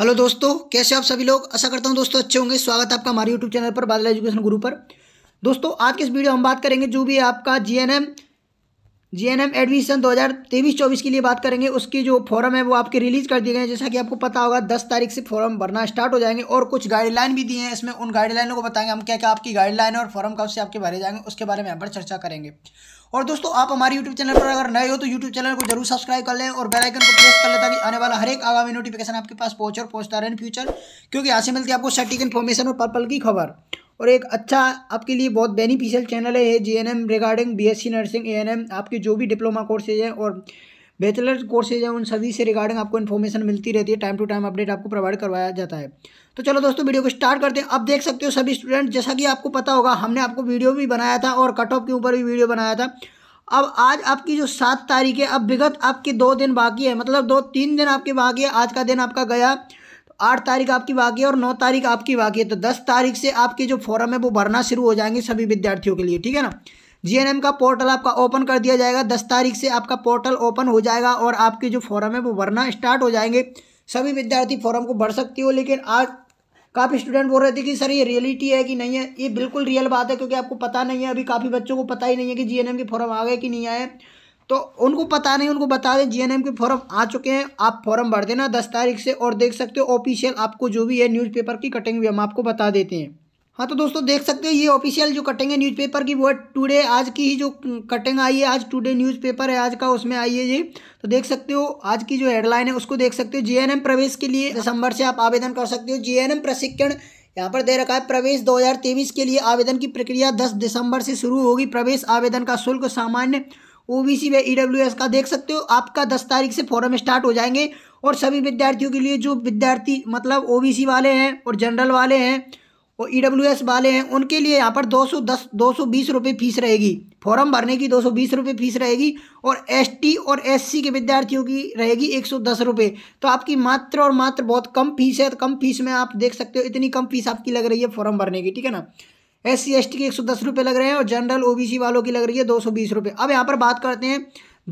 hello दोस्तों कैसे आप सभी लोग आशा करता हूँ दोस्तों अच्छे होंगे स्वागत है आपका हमारे यूट्यूब चैनल पर बादल एजुकेशन गुरु पर दोस्तों आज के इस वीडियो हम बात करेंगे जो भी आपका जीएनएम जीएनएम एडमिशन 2023-24 के लिए बात करेंगे उसकी जो फॉर्म है वो आपके रिलीज कर दिए गए जैसा कि आपको पता होगा 10 तारीख से फॉर्म भरना स्टार्ट हो जाएंगे और कुछ गाइडलाइन भी दिए हैं इसमें उन गाइडलाइनों को बताएंगे हम क्या क्या आपकी गाइडलाइन और फॉर्म कब से आपके भरे जाएंगे उसके बारे में यहाँ पर चर्चा करेंगे और दोस्तों आप हमारे यूट्यूब चैनल पर अगर नए हो तो यूट्यूब चैनल को जरूर सब्सक्राइब कर लें और बेलाइकन को प्रेस कर लें ताकि आने वाला हर एक आगामी नोटिफिकेशन आपके पास पहुंचे और पहुंचता रहे इन फ्यूचर क्योंकि यहाँ से मिलती है आपको सटीक इन्फॉर्मेशन और पल पल की खबर और एक अच्छा आपके लिए बहुत बेनिफिशियल चैनल है G N M regarding B S C nursing A N M आपके जो भी डिप्लोमा कोर्सेज हैं और बैचलर कोर्सेज हैं उन सभी से रिगार्डिंग आपको इन्फॉर्मेशन मिलती रहती है टाइम टू टाइम अपडेट आपको प्रोवाइड करवाया जाता है तो चलो दोस्तों वीडियो को स्टार्ट करते हैं अब देख सकते हो सभी स्टूडेंट जैसा कि आपको पता होगा हमने आपको वीडियो भी बनाया था और कट ऑफ के ऊपर भी वीडियो बनाया था अब आज आपकी जो सात तारीख है अब विगत आपके दो दिन बाकी है मतलब दो तीन दिन आपके बाकी है आज का दिन आपका गया आठ तारीख आपकी बाकी है और नौ तारीख आपकी बाकी है तो दस तारीख से आपके जो फॉर्म है वो भरना शुरू हो जाएंगे सभी विद्यार्थियों के लिए ठीक है ना जीएनएम का पोर्टल आपका ओपन कर दिया जाएगा दस तारीख से आपका पोर्टल ओपन हो जाएगा और आपके जो फॉर्म है वो भरना स्टार्ट हो जाएंगे सभी विद्यार्थी फॉर्म को भर सकती हो लेकिन आज काफ़ी स्टूडेंट बोल रहे थे कि सर ये रियलिटी है कि नहीं है ये बिल्कुल रियल बात है क्योंकि आपको पता नहीं है अभी काफ़ी बच्चों को पता ही नहीं है कि जी के फॉर्म आ गए कि नहीं आए तो उनको पता नहीं उनको बता दें जीएनएम के फॉर्म आ चुके हैं आप फॉर्म भर देना दस तारीख से और देख सकते हो ऑफिशियल आपको जो भी है न्यूज़पेपर की कटिंग भी हम आपको बता देते हैं हाँ तो दोस्तों देख सकते हो ये ऑफिशियल जो कटिंग है न्यूज़पेपर की वो है टुडे आज की ही जो कटिंग आई है आज टुडे न्यूज़पेपर है आज का उसमें आई है ये तो देख सकते हो आज की जो हेडलाइन है उसको देख सकते हो जीएनएम प्रवेश के लिए दिसंबर से आप आवेदन कर सकते हो जीएनएम प्रशिक्षण यहाँ पर दे रखा है प्रवेश दो के लिए आवेदन की प्रक्रिया दस दिसंबर से शुरू होगी प्रवेश आवेदन का शुल्क सामान्य ओबीसी व ईडब्ल्यूएस का देख सकते हो आपका दस तारीख से फॉरम स्टार्ट हो जाएंगे और सभी विद्यार्थियों के लिए जो विद्यार्थी मतलब ओबीसी वाले हैं और जनरल वाले हैं और ईडब्ल्यूएस वाले हैं उनके लिए यहाँ पर 210 220 रुपए फीस रहेगी फॉर्म भरने की 220 रुपए फीस रहेगी और एसटी और एससी के विद्यार्थियों की रहेगी दस रुपये तो आपकी मात्र और मात्र बहुत कम फीस है तो कम फीस में आप देख सकते हो इतनी कम फीस आपकी लग रही है फॉर्म भरने की ठीक है ना एस सी एस टी के एक सौ दस रुपये लग रहे हैं और जनरल ओबीसी वालों की लग रही है दो सौ बीस रुपये अब यहाँ पर बात करते हैं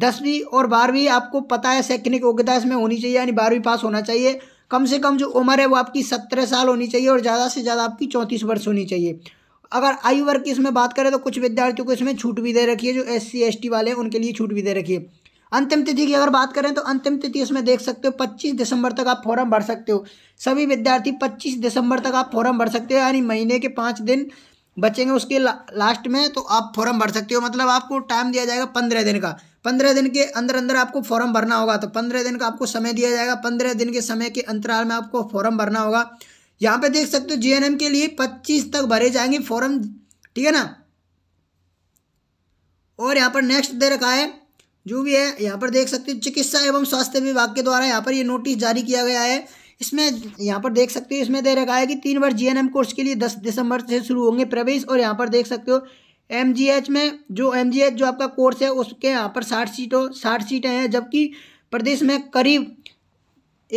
दसवीं और बारहवीं आपको पता है शैक्षणिक योग्यता इसमें होनी चाहिए यानी बारहवीं पास होना चाहिए कम से कम जो उम्र है वो आपकी सत्रह साल होनी चाहिए और ज़्यादा से ज़्यादा आपकी चौंतीस वर्ष होनी चाहिए अगर आयु वर्ग की इसमें बात करें तो कुछ विद्यार्थियों को इसमें छूट भी दे रखी है जो एस सी वाले हैं उनके लिए छूट भी दे रखी है अंतिम तिथि की अगर बात करें तो अंतिम तिथि इसमें देख सकते हो 25 दिसंबर तक आप फॉर्म भर सकते हो सभी विद्यार्थी 25 दिसंबर तक आप फॉर्म भर सकते हो यानी महीने के पाँच दिन बचेंगे उसके ला, लास्ट में तो आप फॉर्म भर सकते हो मतलब आपको टाइम दिया जाएगा पंद्रह दिन का पंद्रह दिन के अंदर अंदर आपको फॉर्म भरना होगा तो पंद्रह दिन का आपको समय दिया जाएगा पंद्रह दिन के समय के अंतराल में आपको फॉर्म भरना होगा यहाँ पे देख सकते हो जीएनएम के लिए पच्चीस तक भरे जाएंगे फॉर्म ठीक है ना और यहाँ पर नेक्स्ट दे रखा है जो भी है यहाँ पर देख सकते हो चिकित्सा एवं स्वास्थ्य विभाग के द्वारा यहाँ पर ये नोटिस जारी किया गया है इसमें यहाँ पर देख सकते हो इसमें दे रखा है कि तीन बार जीएनएम कोर्स के लिए दस दिसंबर से शुरू होंगे प्रवेश और यहाँ पर देख सकते हो एम में जो एम जो आपका कोर्स है उसके यहाँ पर साठ सीटों साठ सीटें हैं जबकि प्रदेश में करीब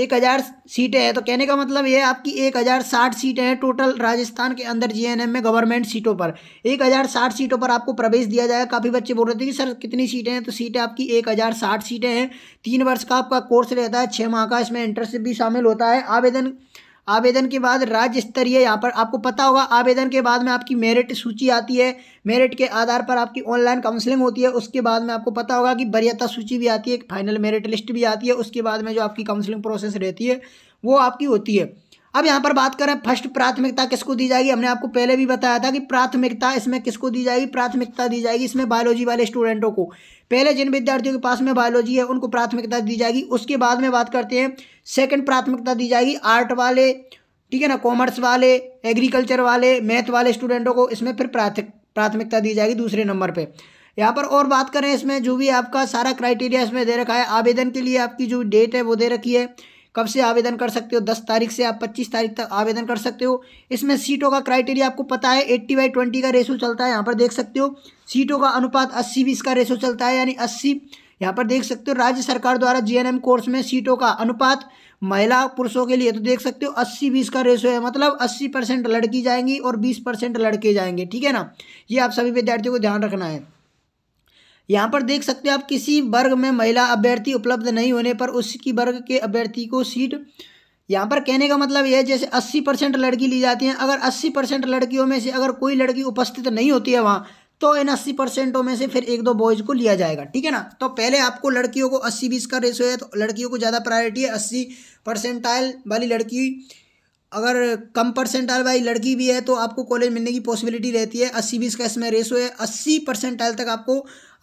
एक हज़ार सीटें हैं तो कहने का मतलब ये है आपकी एक हज़ार साठ सीटें हैं टोटल राजस्थान के अंदर जीएनएम में गवर्नमेंट सीटों पर एक हज़ार साठ सीटों पर आपको प्रवेश दिया जाएगा काफ़ी बच्चे बोल रहे थे कि सर कितनी सीटें हैं तो सीटें आपकी एक हज़ार साठ सीटें हैं तीन वर्ष का आपका कोर्स रहता है छः माह का इसमें इंटर्नशिप भी शामिल होता है आवेदन आवेदन के बाद राज्य स्तरीय यहाँ पर आपको पता होगा आवेदन के बाद में आपकी मेरिट सूची आती है मेरिट के आधार पर आपकी ऑनलाइन काउंसलिंग होती है उसके बाद में आपको पता होगा कि वरीयता सूची भी आती है फाइनल मेरिट लिस्ट भी आती है उसके बाद में जो आपकी काउंसलिंग प्रोसेस रहती है वो आपकी होती है अब यहाँ पर बात करें फर्स्ट प्राथमिकता किसको दी जाएगी हमने आपको पहले भी बताया था कि प्राथमिकता इसमें किसको दी जाएगी प्राथमिकता दी जाएगी इसमें बायोलॉजी वाले स्टूडेंटों को पहले जिन विद्यार्थियों के पास में बायोलॉजी है उनको प्राथमिकता दी जाएगी उसके बाद में बात करते हैं सेकेंड प्राथमिकता दी जाएगी आर्ट वाले ठीक है ना कॉमर्स वाले एग्रीकल्चर वाले मैथ वाले स्टूडेंटों को इसमें फिर प्राथमिकता दी जाएगी दूसरे नंबर पर यहाँ पर और बात करें इसमें जो भी आपका सारा क्राइटेरिया इसमें दे रखा है आवेदन के लिए आपकी जो डेट है वो दे रखी है कब से आवेदन कर सकते हो दस तारीख से आप पच्चीस तारीख तक आवेदन कर सकते हो इसमें सीटों का क्राइटेरिया आपको पता है एट्टी बाई ट्वेंटी का रेशो चलता है यहाँ पर देख सकते हो सीटों का अनुपात अस्सी बीस का रेशो चलता है यानी अस्सी यहाँ पर देख सकते हो राज्य सरकार द्वारा जे कोर्स में सीटों का अनुपात महिला पुरुषों के लिए तो देख सकते हो अस्सी बीस का रेशो है मतलब अस्सी परसेंट लड़की जाएंगी और बीस परसेंट लड़के जाएंगे ठीक है ना ये आप सभी विद्यार्थियों को ध्यान रखना है यहाँ पर देख सकते हैं आप किसी वर्ग में महिला अभ्यर्थी उपलब्ध नहीं होने पर उसकी वर्ग के अभ्यर्थी को सीट यहाँ पर कहने का मतलब यह है जैसे 80 परसेंट लड़की ली जाती है अगर 80 परसेंट लड़कियों में से अगर कोई लड़की उपस्थित नहीं होती है वहाँ तो इन अस्सी परसेंटों में से फिर एक दो बॉयज़ को लिया जाएगा ठीक है ना तो पहले आपको लड़कियों को अस्सी बीस का रेशो है तो लड़कियों को ज़्यादा प्रायोरिटी है अस्सी परसेंटाइल वाली लड़की अगर कम परसेंटाइल वाली लड़की भी है तो आपको कॉलेज मिलने की पॉसिबिलिटी रहती है अस्सी बीस का इसमें रेशो है अस्सी परसेंटाइल तक आपको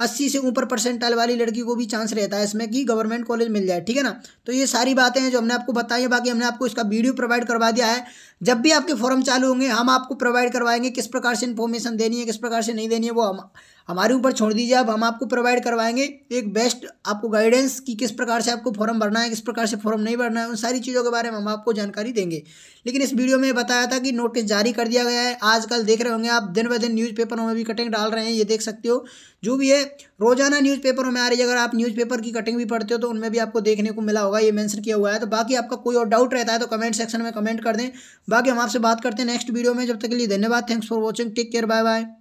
अस्सी से ऊपर परसेंटाइल वाली लड़की को भी चांस रहता है इसमें कि गवर्नमेंट कॉलेज मिल जाए ठीक है ना तो ये सारी बातें हैं जो हमने आपको बताई है बाकी हमने आपको इसका वीडियो प्रोवाइड करवा दिया है जब भी आपके फॉर्म चालू होंगे हम आपको प्रोवाइड करवाएंगे किस प्रकार से इन्फॉर्मेशन देनी है किस प्रकार से नहीं देनी है वो हम हमारे ऊपर छोड़ दीजिए अब हम आपको प्रोवाइड करवाएंगे एक बेस्ट आपको गाइडेंस कि किस प्रकार से आपको फॉर्म भरना है किस प्रकार से फॉर्म नहीं भरना है उन सारी चीज़ों के बारे में हम आपको जानकारी देंगे लेकिन इस वीडियो में बताया था कि नोटिस जारी कर दिया गया है आजकल देख रहे होंगे आप दिन ब दिन न्यूज़पेपरों में भी कटिंग डाल रहे हैं ये देख सकते हो जो भी है रोजाना न्यूज़पेपरों में आ रही है अगर आप न्यूज़पेपर की कटिंग भी पढ़ते हो तो उनमें भी आपको देखने को मिला होगा ये मैंसन किया हुआ है तो बाकी आपका कोई और डाउट रहता है तो कमेंट सेक्शन में कमेंट कर दें बाकी हम आपसे बात करते हैं नेक्स्ट वीडियो में जब तक के लिए धन्यवाद thanks for watching take care bye bye